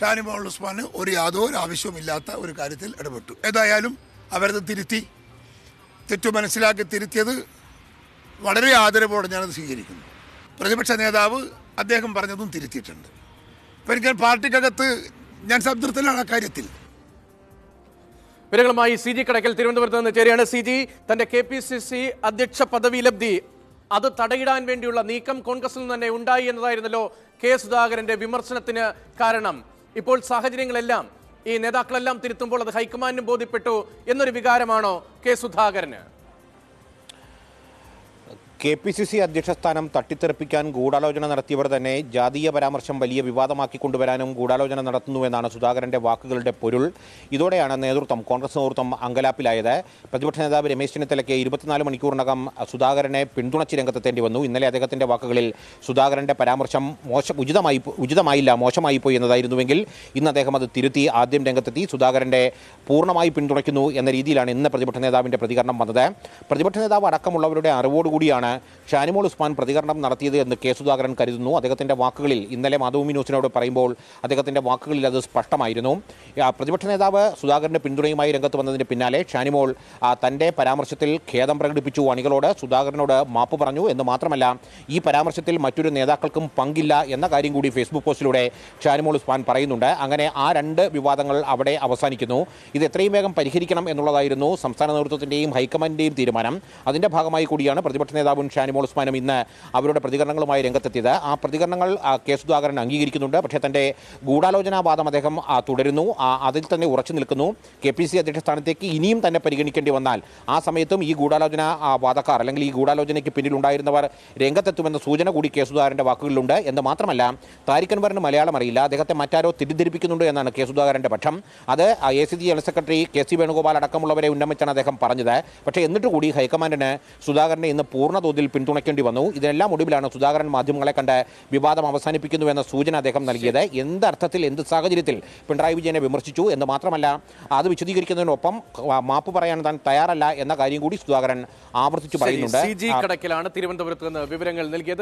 ഷാനിമോൾ ഉസ്മാന് ഒരു യാതൊരു ആവശ്യവുമില്ലാത്ത ഒരു കാര്യത്തിൽ ഇടപെട്ടു ഏതായാലും അവരത് തിരുത്തി തെറ്റു മനസ്സിലാക്കി തിരുത്തിയത് വളരെ ആദരവോടെ ഞാനത് സ്വീകരിക്കുന്നു പ്രതിപക്ഷ നേതാവ് അദ്ദേഹം പറഞ്ഞതും തിരുത്തിയിട്ടുണ്ട് അപ്പോൾ എനിക്ക് പാർട്ടിക്കകത്ത് ഞാൻ സംതൃപ്തനാണ് ആ കാര്യത്തിൽ വിവരങ്ങളുമായി സി ജി കടക്കൽ തിരുവനന്തപുരത്ത് നിന്ന് ചേരുകയാണ് സി ജി തന്റെ കെ പി സി സി അധ്യക്ഷ പദവി ലബ്ധി അത് തടയിടാൻ വേണ്ടിയുള്ള നീക്കം കോൺഗ്രസിൽ നിന്ന് തന്നെ ഉണ്ടായി എന്നതായിരുന്നല്ലോ കെ സുധാകരന്റെ വിമർശനത്തിന് കാരണം ഇപ്പോൾ സാഹചര്യങ്ങളെല്ലാം ഈ നേതാക്കളെല്ലാം തിരുത്തുമ്പോൾ അത് ഹൈക്കമാൻഡിനും ബോധ്യപ്പെട്ടു എന്നൊരു വികാരമാണോ കെ സുധാകരന് കെ പി സി സി അധ്യക്ഷ സ്ഥാനം തട്ടിത്തെറിപ്പിക്കാൻ ഗൂഢാലോചന നടത്തിയവർ തന്നെ ജാതീയ പരാമർശം വലിയ വിവാദമാക്കി കൊണ്ടുവരാനും ഗൂഢാലോചന നടത്തുന്നുവെന്നാണ് സുധാകരന്റെ വാക്കുകളുടെ പൊരുൾ ഇതോടെയാണ് നേതൃത്വം കോൺഗ്രസ് നേതൃത്വം അങ്കലാപ്പിലായത് പ്രതിപക്ഷ നേതാവ് രമേശ് ചെന്നിത്തലയ്ക്ക് ഇരുപത്തിനാല് മണിക്കൂറിനകം സുധാകരനെ പിന്തുണച്ച് രംഗത്തെത്തേണ്ടി വന്നു ഇന്നലെ അദ്ദേഹത്തിന്റെ വാക്കുകളിൽ സുധാകരന്റെ പരാമർശം മോശം ഉചിതമായി ഉചിതമായില്ല മോശമായി പോയി എന്നതായിരുന്നുവെങ്കിൽ ഇന്ന് അദ്ദേഹം അത് തിരുത്തി ആദ്യം രംഗത്തെത്തി സുധാകരന്റെ പൂർണ്ണമായി പിന്തുണയ്ക്കുന്നു എന്ന രീതിയിലാണ് ഇന്ന് പ്രതിപക്ഷ നേതാവിന്റെ പ്രതികരണം വന്നത് പ്രതിപക്ഷ നേതാവ് അടക്കമുള്ളവരുടെ അറിവോടുകൂടിയാണ് തന്നെയാണ് ഷാനിമോൾ ഉസ്മാൻ പ്രതികരണം നടത്തിയത് എന്ന് കെ സുധാകരൻ കരുതുന്നു അദ്ദേഹത്തിൻ്റെ വാക്കുകളിൽ ഇന്നലെ മാധവ് ന്യൂസിനോട് പറയുമ്പോൾ അദ്ദേഹത്തിൻ്റെ വാക്കുകളിൽ അത് സ്പഷ്ടമായിരുന്നു പ്രതിപക്ഷ നേതാവ് സുധാകരൻ്റെ പിന്തുണയുമായി രംഗത്ത് വന്നതിന് പിന്നാലെ ഷാനിമോൾ തൻ്റെ പരാമർശത്തിൽ ഖേദം പ്രകടിപ്പിച്ചു അണികളോട് സുധാകരനോട് മാപ്പ് പറഞ്ഞു എന്ന് മാത്രമല്ല ഈ പരാമർശത്തിൽ മറ്റൊരു നേതാക്കൾക്കും പങ്കില്ല എന്ന കാര്യം കൂടി ഫേസ്ബുക്ക് പോസ്റ്റിലൂടെ ഷാനിമോൾ ഉസ്മാൻ പറയുന്നുണ്ട് അങ്ങനെ ആ രണ്ട് വിവാദങ്ങൾ അവിടെ അവസാനിക്കുന്നു ഇത് എത്രയും വേഗം പരിഹരിക്കണം എന്നുള്ളതായിരുന്നു സംസ്ഥാന നേതൃത്വത്തിൻ്റെയും ഹൈക്കമാൻഡിൻ്റെയും തീരുമാനം അതിൻ്റെ ഭാഗമായി കൂടിയാണ് പ്രതിപക്ഷ നേതാവ് ഷാബുൻ ഷാനിമോൾ ഉസ്മാനും ഇന്ന് അവരുടെ പ്രതികരണങ്ങളുമായി രംഗത്തെത്തിയത് ആ പ്രതികരണങ്ങൾ കെ സുധാകരൻ അംഗീകരിക്കുന്നുണ്ട് പക്ഷേ തൻ്റെ ഗൂഢാലോചനാവാദം അദ്ദേഹം തുടരുന്നു അതിൽ തന്നെ ഉറച്ചു നിൽക്കുന്നു കെ പി സി അധ്യക്ഷ സ്ഥാനത്തേക്ക് ഇനിയും തന്നെ പരിഗണിക്കേണ്ടി വന്നാൽ ആ സമയത്തും ഈ ഗൂഢാലോചന വാദക്കാർ അല്ലെങ്കിൽ ഈ ഗൂഢാലോചനയ്ക്ക് പിന്നിലുണ്ടായിരുന്നവർ രംഗത്തെത്തുമെന്ന സൂചന കൂടി കെ സുധാകരൻ്റെ വാക്കുകളിലുണ്ട് എന്ന് മാത്രമല്ല താരിക്കൻവറിന് മലയാളം അറിയില്ല അദ്ദേഹത്തെ മറ്റാരോ തെറ്റിദ്ധരിപ്പിക്കുന്നുണ്ട് എന്നാണ് കെ സുധാകരൻ്റെ പക്ഷം അത് A C G general secretary K C Venugopal അടക്കമുള്ളവരെ ഉന്നമിച്ചാണ് അദ്ദേഹം പറഞ്ഞത് പക്ഷേ എന്നിട്ട് കൂടി ഹൈക്കമാൻഡിന് സുധാകരനെ ഇന്ന് പൂർണ്ണ തോതിൽ പിന്തുണയ്ക്കേണ്ടി വന്നു ഇതിനെല്ലാം ഒടുവിലാണ് സുധാകരൻ മാധ്യമങ്ങളെ കണ്ട് വിവാദം അവസാനിപ്പിക്കുന്നുവെന്ന സൂചന അദ്ദേഹം നൽകിയത് എന്തർത്ഥത്തിൽ എന്ത് സാഹചര്യത്തിൽ പിണറായി വിജയനെ വിമർശിച്ചു എന്ന് മാത്രമല്ല അത് വിശദീകരിക്കുന്നതിനൊപ്പം മാപ്പ് പറയാൻ താൻ തയ്യാറല്ല എന്ന കാര്യം കൂടി സുധാകരൻ ആവർത്തിച്ചു പറയുന്നുണ്ട് തിരുവനന്തപുരത്ത് നിന്ന് വിവരങ്ങൾ നൽകിയത്